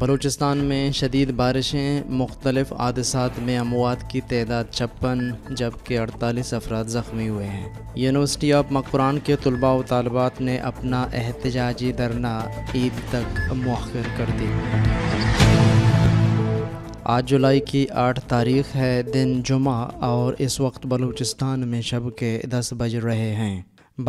बलूचिस्तान में शदीद बारिशें मुख्तलिफ हादसात में अमवात की तादाद छप्पन जबकि अड़तालीस अफराद ज़ख्मी हुए हैं यूनिवर्सिटी ऑफ मकुरान के तलबा व तलबात ने अपना एहतजाजी धरना ईद तक मौखर कर दी आज जुलाई की आठ तारीख है दिन जुमा और इस वक्त बलूचिस्तान में शब के दस बज रहे हैं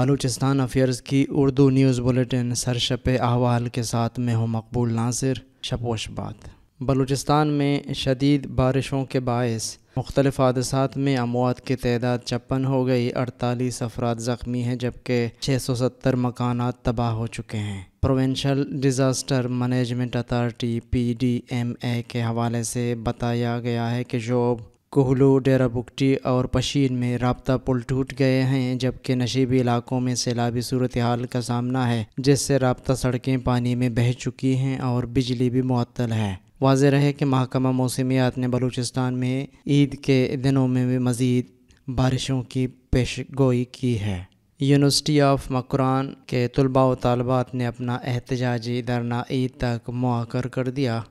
बलूचिस्तान अफेयर्स की उर्दू न्यूज़ बुलेटिन सरशप अहवाल के साथ में हूँ मकबूल नासिर छपोश बात बलूचिस्तान में शदीद बारिशों के बायस मुख्तलिफ हादसात में अमवात की तदाद छप्पन हो गई अड़तालीस अफराद ज़ख्मी हैं जबकि छः सौ सत्तर मकाना तबाह हो चुके हैं provincial disaster management authority P D M A के हवाले से बताया गया है कि जोब कोहलू डेरा बुकटी और पशीन में रबता पुल टूट गए हैं जबकि नशीबी इलाकों में सैलाबी सूरत हाल का सामना है जिससे रबता सड़कें पानी में बह चुकी हैं और बिजली भी मअतल है वाज रहे कि महकमा मौसमियात ने बलूचिस्तान में ईद के दिनों में भी मज़ीद बारिशों की पेश गोई की है यूनिवर्सिटी ऑफ मकुरान के तलबा व तलबात ने अपना एहतजाजी धरना ईद तक मुआकर कर दिया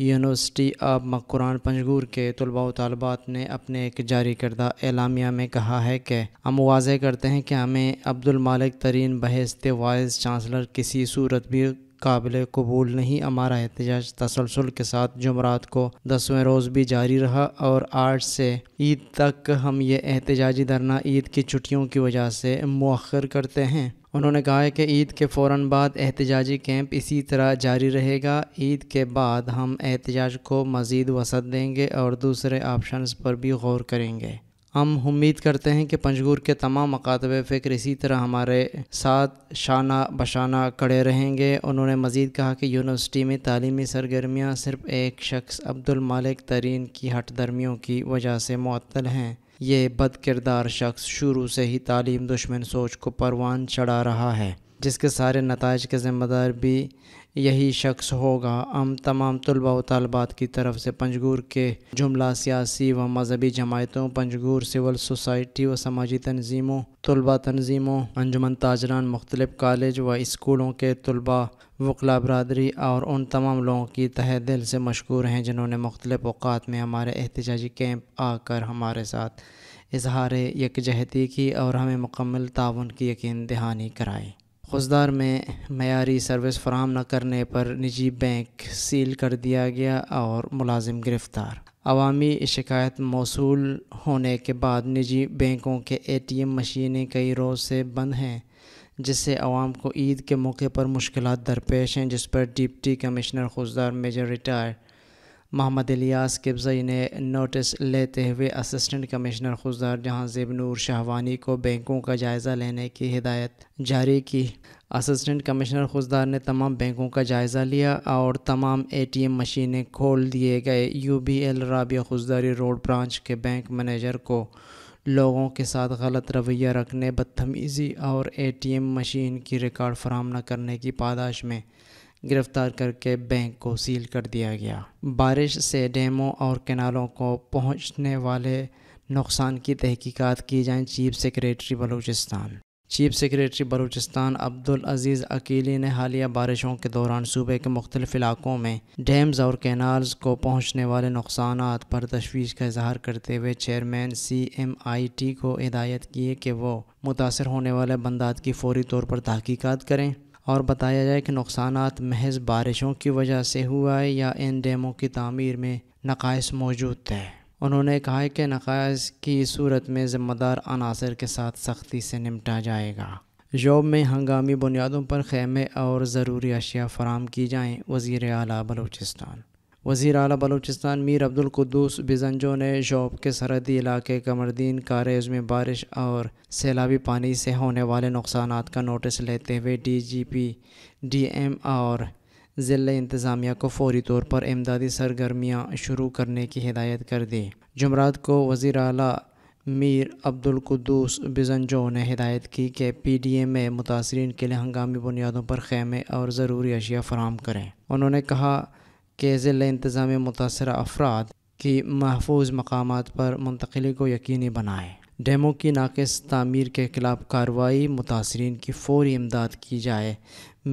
यूनिवर्सिटी ऑफ मकुरान पंजगूर के तलबा तलबात ने अपने एक जारी करदा एलामिया में कहा है कि हम वाजह करते हैं कि हमें अब्दुल मालिक तरीन बहस्त वाइस चांसलर किसी सूरत भी काबिल कबूल नहीं हमारा एहतजाज तसलसल के साथ जमरात को दसवें रोज़ भी जारी रहा और आठ से ईद तक हम ये एहतजाजी धरना ईद की छुट्टियों की वजह से मौखर करते हैं उन्होंने कहा है कि ईद के फ़ौर बाद एहतजाजी कैंप इसी तरह जारी रहेगा ईद के बाद हम एहतजाज को मज़ीद वसत देंगे और दूसरे ऑप्शन पर भी गौर करेंगे हम उम्मीद करते हैं कि पंजगूर के तमाम मकातब फ़िक्र इसी तरह हमारे साथ शाना बशाना खड़े रहेंगे उन्होंने मज़ीद कहा कि यूनिवर्सिटी में तालीमी सरगर्मियाँ सिर्फ़ एक शख्स अब्दुल मालिक तरीन की हट दर्मियों की वजह से मअतल हैं ये बद किरदार शख्स शुरू से ही तालीम दुश्मन सोच को परवान चढ़ा रहा है जिसके सारे नतज के ज़िम्मेदार भी यही शख्स होगा हम तमाम तलबा व तलबात की तरफ से पंजगूर के जुमला सियासी व मजहबी जमातों पंजगूर सिविल सोसाइटी व समाजी तनजीमों तलबा तनजीमों अंजुमन ताजरान मुख्तलिफ़ कॉलेज व स्कूलों के तलबा वकला बरदरी और उन तमाम लोगों की तह दिल से मशहूर हैं जिन्होंने मुख्तलिफ़ अवकात में हमारे एहतजाजी कैंप आकर हमारे साथ इजहार यकजहती की और हमें मुकम्मल ताउन की यकीन दहानी कराई खुशदार में मैारी सर्विस फराम न करने पर निजी बैंक सील कर दिया गया और मुलाजिम गिरफ़्तार अवामी शिकायत मौसू होने के बाद निजी बैंकों के ए टी एम मशीनें कई रोज़ से बंद हैं जिससे आवाम को ईद के मौके पर मुश्किल दरपेश हैं जिस पर deputy commissioner Khuzdar major retired Mohammad Ilyas Kibzai ने नोटिस लेते हुए असिस्टेंट कमिश्नर खुजदार जहां जेब नूर शाहवानी को बैंकों का जायज़ा लेने की हिदायत जारी की असिस्टेंट कमिश्नर खुजदार ने तमाम बैंकों का जायज़ा लिया और तमाम एटीएम मशीनें खोल दिए गए U B L Rabia Khuzdari road branch के बैंक मैनेजर को लोगों के साथ गलत रवैया रखने बदतमीज़ी और एम मशीन की रिकॉर्ड फराम न करने की पादाश में गिरफ्तार करके बैंक को सील कर दिया गया बारिश से डैमों और किनारों को पहुंचने वाले नुकसान की तहकीकात की जाए chief secretary Balochistan chief secretary Balochistan Abdul Aziz Aqeeli ने हालिया बारिशों के दौरान सूबे के मुख्तलिफ इलाकों में डैम्स और कैनाल्स को पहुँचने वाले नुकसान पर तशवीश का इजहार करते हुए chairman C M I T को हिदायत की है कि वो मुतासर होने वाले बंदात की फौरी तौर पर तहकीकत करें और बताया जाए कि नुकसान महज बारिशों की वजह से हुआ है या इन डैमों की तमीर में नकायस मौजूद थे उन्होंने कहा कि नकायस की सूरत में ज़िम्मेदार अनासर के साथ सख्ती से निपटा जाएगा जॉब में हंगामी बुनियादों पर खेमे और ज़रूरी अशिया फराम की जाएँ वज़ी अला बलूचिस्तान वजीर अल बलोचिस्तान मीर अब्दुल कुद्दूस बिजंजो ने शोब के सरहदी इलाके कमरदीन कारज में बारिश और सैलाबी पानी से होने वाले नुकसान का नोटिस लेते हुए D G P D M और ज़िले इंतज़ामिया को फौरी तौर पर इमदादी सरगर्मियाँ शुरू करने की हिदायत कर दी जुमरात को वजीर अली मीर अब्दुल बिजनजो ने हिदायत की कि पी डी एम ए मुतासरीन के लिए हंगामी बुनियादों पर खेमे और ज़रूरी अशिया फ़राम करें उन्होंने कहा के जिले इंतज़ाम मुतासर अफराद की महफूज मकाम पर मुंतकली को यकीनी बनाएँ डेमो की नाकस तमीर के खिलाफ कार्रवाई मुतासरीन की फौरी इमदाद की जाए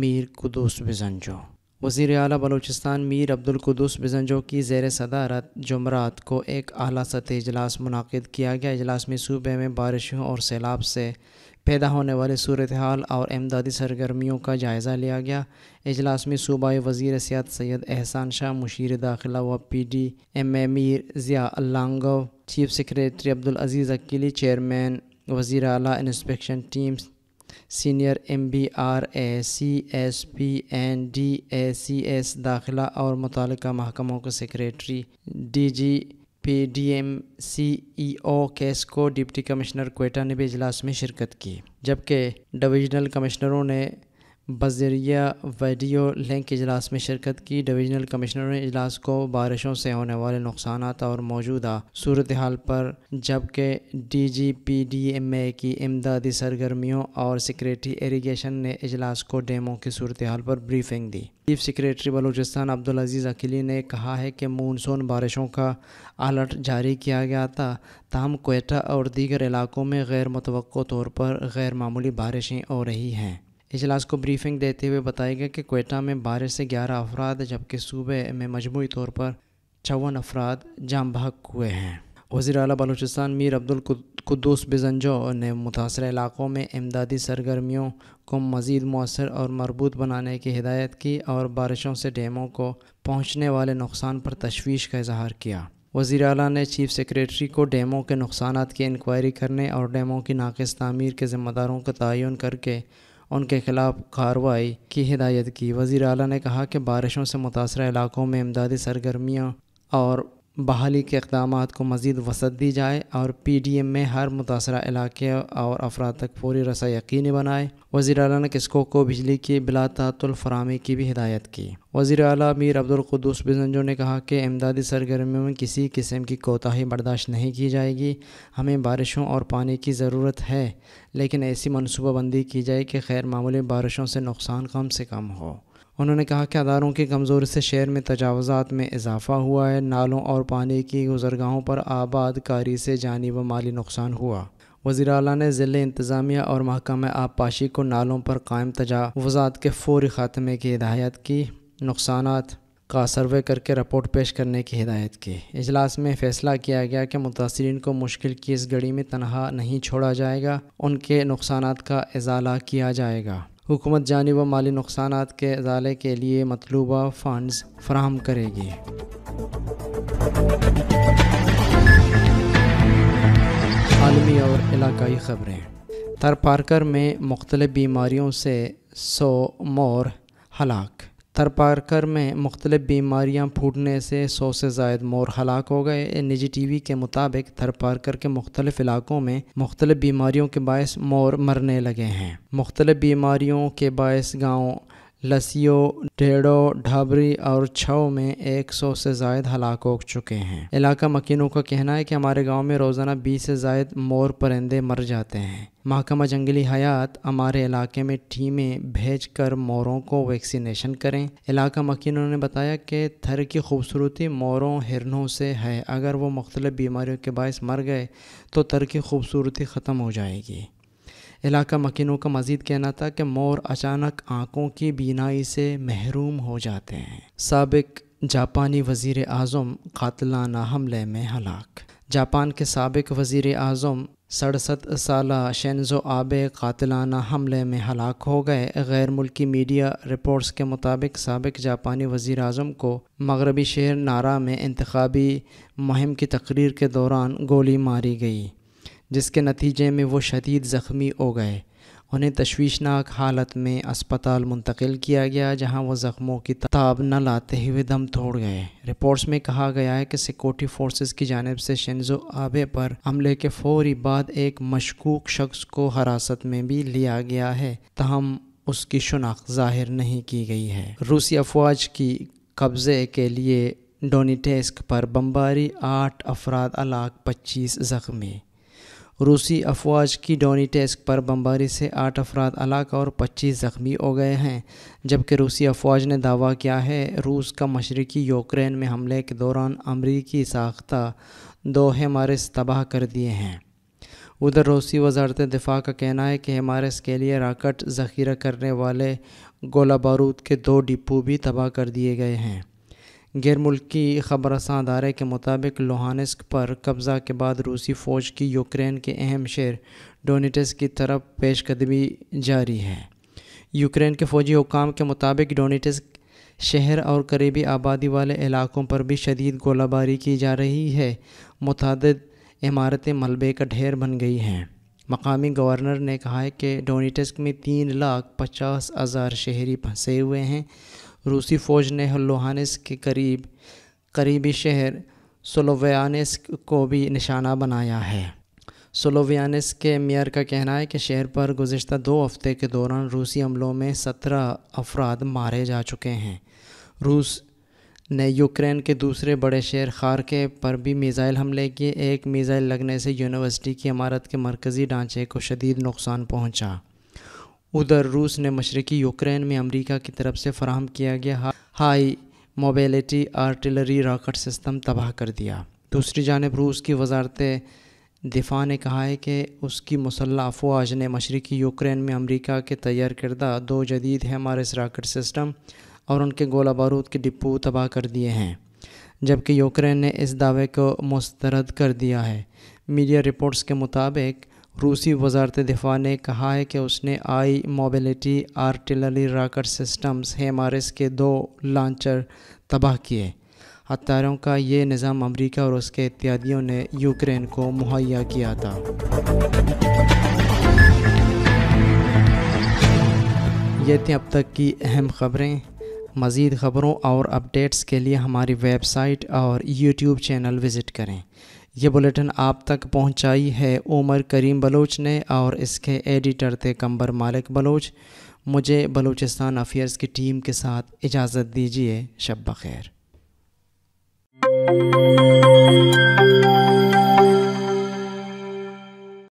मीर कुदूस बिजंजो वज़ी अली बलूचिस्तान मीर अब्दुलकदस बिजनजो की जेर सदारत जमरात को एक अली सतह इजलास मुनद किया गया इजलास में सूबे में बारिशों और सैलाब से पैदा होने वाले सूरत हाल और इमदादी सरगर्मियों का जायज़ा लिया गया अजलास में सूबाई वजीर सियात सैद एहसान शाह मुशीर दाखिला व P D M M Mir Zia अल्लांगव chief secretary Abdul Aziz Aqeeli chairman वज़ी Ali inspection team senior M B R A C S P N D A C S दाखिला और मुतल महकमों के secretary D G P D M C E O केस को deputy commissioner Quetta ने भी इजलास में शिरकत की जबकि डिविजनल कमिश्नरों ने बजरिया वीडियो लिंक इजलास में शिरकत की डिवीजनल कमिश्नर ने इजलास को बारिशों से होने वाले नुकसान और मौजूदा सूरत हाल पर जबकि D G P D M A की इमदादी सरगर्मियों और सिक्रेटरी इरीगेशन ने इजलास को डेमों की सूरत हाल पर ब्रीफिंग दी चीफ सेक्रेटरी बलूचिस्तान अब्दुल अजीज़ अकीली ने कहा है कि मानसून बारिशों का अलर्ट जारी किया गया था तहम कोयटा और दीगर इलाकों में गैर मुतव तौर पर गैर मामूली बारिशें हो रही हैं इजलास को ब्रीफिंग देते हुए बताया गया कि कोयटा में बारह से ग्यारह अफराद जबकि सूबे में मजमू तौर पर चौवन अफराद जाम बहक हुए हैं वज़ी अल बलूचिस्तान मीर अब्दुल कुद्दूस बिजनजो ने मुतासर इलाक़ों में इमदादी सरगर्मियों को मज़ीद मौसर और मरबूत बनाने की हिदायत की और बारिशों से डैमों को पहुँचने वाले नुकसान पर तशवीश का इजहार किया वज़ी अला ने चीफ सेक्रेटरी को डैमों के नुकसान की इंक्वायरी करने और डैमों की नाकस तमीर के ज़िम्मेदारों का तयन करके उनके खिलाफ कार्रवाई की हिदायत की वज़ी अली ने कहा कि बारिशों से मुतासर इलाकों में इमदादी सरगर्मियाँ और बहाली के इकदाम को मज़ीद वसत दी जाए और पी डी एम में हर मुतासर इलाके और अफराद तक पूरी रसा यकीनी बनाए वज़ी अल ने किसको को बिजली की बिलातातुल फरामी की भी हिदायत की वज़ी अला मीर अब्दुलकदूस बिजनजो ने कहा कि इमदादी सरगर्मियों में किसी किस्म की कोताही बर्दाश्त नहीं की जाएगी हमें बारिशों और पानी की ज़रूरत है लेकिन ऐसी मनसूबाबंदी की जाए कि खैर मामूली बारिशों से नुकसान कम से कम हो उन्होंने कहा कि अदारों की कमज़ोरी से शहर में तजावज़ात में इजाफ़ा हुआ है नालों और पानी की गुजरगाहों पर आबादकारी से जानी व माली नुकसान हुआ वजी अला ने ज़िले इंतज़ामिया और महकमा आबपाशी को नालों पर कायम तजावज़ात के फौरी ख़ात्मे की हिदायत की नुकसान का सर्वे करके रिपोर्ट पेश करने की हिदायत की इजलास में फैसला किया गया कि मुतासरीन को मुश्किल की इस घड़ी में तनहा नहीं छोड़ा जाएगा उनके नुकसान का इजाला किया जाएगा हुकूमत जानब माली नुकसान के अजाले के लिए मतलूबा फ़ंड्स फ्राहम करेगी आलमी और इलाकई ख़बरें थर पार्कर में मुख्तलिफ़ बीमारियों से सौ मोर हलाक थरपारकर में मुख्तलिफ बीमारियाँ फूटने से सौ से जायद मोर हलाक हो गए निजी टी वी के मुताबिक थरपारकर के मुख्तलिफ इलाकों में मुख्तलिफ बीमारियों के बायस मोर मरने लगे हैं मुख्तलिफ बीमारियों के बायस गाँव लसियो डेढ़ो ढाबरी और छव में 100 से जायद हलाक हो चुके हैं इलाका मकीनों का कहना है कि हमारे गांव में रोज़ाना 20 से जायद मोर परिंदे मर जाते हैं महकमा जंगली हयात हमारे इलाके में टीमें भेज कर मोरों को वैक्सीनेशन करें इलाका मकीनों ने बताया कि थर की खूबसूरती मोरों हिरनों से है अगर वो मुख्तलिफ बीमारियों के बायस मर गए तो थर की खूबसूरती ख़त्म हो जाएगी इलाका मकिनों का मजीद कहना था कि मोर अचानक आँखों की बीनाई से महरूम हो जाते हैं सबक जापानी वजीर अजम कातलाना हमले में हलाक जापान के सबक वज़ी अजम सड़सठ साल शनजो आबे कातलाना हमले में हलाक हो गए गैर मुल्की मीडिया रिपोर्ट्स के मुताबिक सबक जापानी वज़ी अजम को मगरबी शहर नारा में इंतबी मुहिम की तकरीर के दौरान गोली मारी गई जिसके नतीजे में वो शदीद ज़ख्मी हो गए उन्हें तशवीशनाक हालत में अस्पताल मुंतकिल किया गया जहां वो ज़ख्मों की ताब न लाते हुए दम तोड़ गए रिपोर्ट्स में कहा गया है कि सिक्योरिटी फोर्सेस की जानब से शेंजो आबे पर हमले के फौरी बाद एक मशकूक शख्स को हरासत में भी लिया गया है तहम उसकी शनाख्त ज़ाहिर नहीं की गई है रूसी अफवाज की कब्ज़े के लिए डोनीटेस्क पर बमबारी आठ अफराद अलाक पच्चीस ज़ख्मी रूसी अफवाज की डोनी टेस्क पर बमबारी से आठ अफराद अलाक और पच्चीस ज़ख्मी हो गए हैं जबकि रूसी अफवाज ने दावा किया है रूस का मशरकी यूक्रेन में हमले के दौरान अमरीकी साख्ता दो हेमारस तबाह कर दिए हैं उधर रूसी वजारत दिफा का कहना है कि हेमारस के लिए राकट जखीरा करने वाले गोला बारूद के दो डिपो भी तबाह कर दिए गए हैं गैर मुल्की खबर अदारे के मुताबिक लोहानस्क पर कब्ज़ा के बाद रूसी फ़ौज की यूक्रेन के अहम शहर डोनेटस की तरफ पेशकदमी जारी है यूक्रेन के फ़ौजी हुकाम के मुताबिक डोनेटस शहर और करीबी आबादी वाले इलाकों पर भी शदीद गोलाबारी की जा रही है मुतद इमारतें मलबे का ढेर बन गई हैं मकामी गवर्नर ने कहा है कि डोनेटस्क में तीन लाख पचास हज़ार शहरी फंसे हुए हैं रूसी फौज ने लोहानेस के करीब करीबी शहर सोलोवियानेस को भी निशाना बनाया है सोलोवियानेस के मेयर का कहना है कि शहर पर गुजशत दो हफ्ते के दौरान रूसी हमलों में सत्रह अफराद मारे जा चुके हैं रूस ने यूक्रेन के दूसरे बड़े शहर खारके पर भी मिज़ाइल हमले किए एक मिज़ाइल लगने से यूनिवर्सिटी की इमारत के मरकज़ी ढांचे को शदीद नुकसान पहुँचा उधर रूस ने मशरकी यूक्रेन में अमेरिका की तरफ से फराहम किया गया high mobility artillery rocket system तबाह कर दिया दूसरी जानब रूस की वजारत दिफा ने कहा है कि उसकी मुसल्ह अफवाज ने मशरकी यूक्रेन में अमरीका के तैयार करदा दो जदीद हमारे रॉकेट सिस्टम और उनके गोला बारूद के डिपो तबाह कर दिए हैं जबकि यूक्रेन ने इस दावे को मुस्तरद कर दिया है मीडिया रिपोर्ट्स के मुताबिक रूसी वजारत दिफा ने कहा है कि उसने high mobility artillery rocket systems HIMARS के दो लॉन्चर तबाह किए हत्यारों का ये निज़ाम अमरीका और उसके इत्यादियों ने यूक्रेन को मुहैया किया था ये थी अब तक की अहम ख़बरें मज़ीद ख़बरों और अपडेट्स के लिए हमारी वेबसाइट और यूट्यूब चैनल विज़िट करें ये बुलेटिन आप तक पहुंचाई है उमर करीम बलोच ने और इसके एडिटर थे कंबर मालिक बलोच मुझे बलूचिस्तान अफेयर्स की टीम के साथ इजाज़त दीजिए शब खैर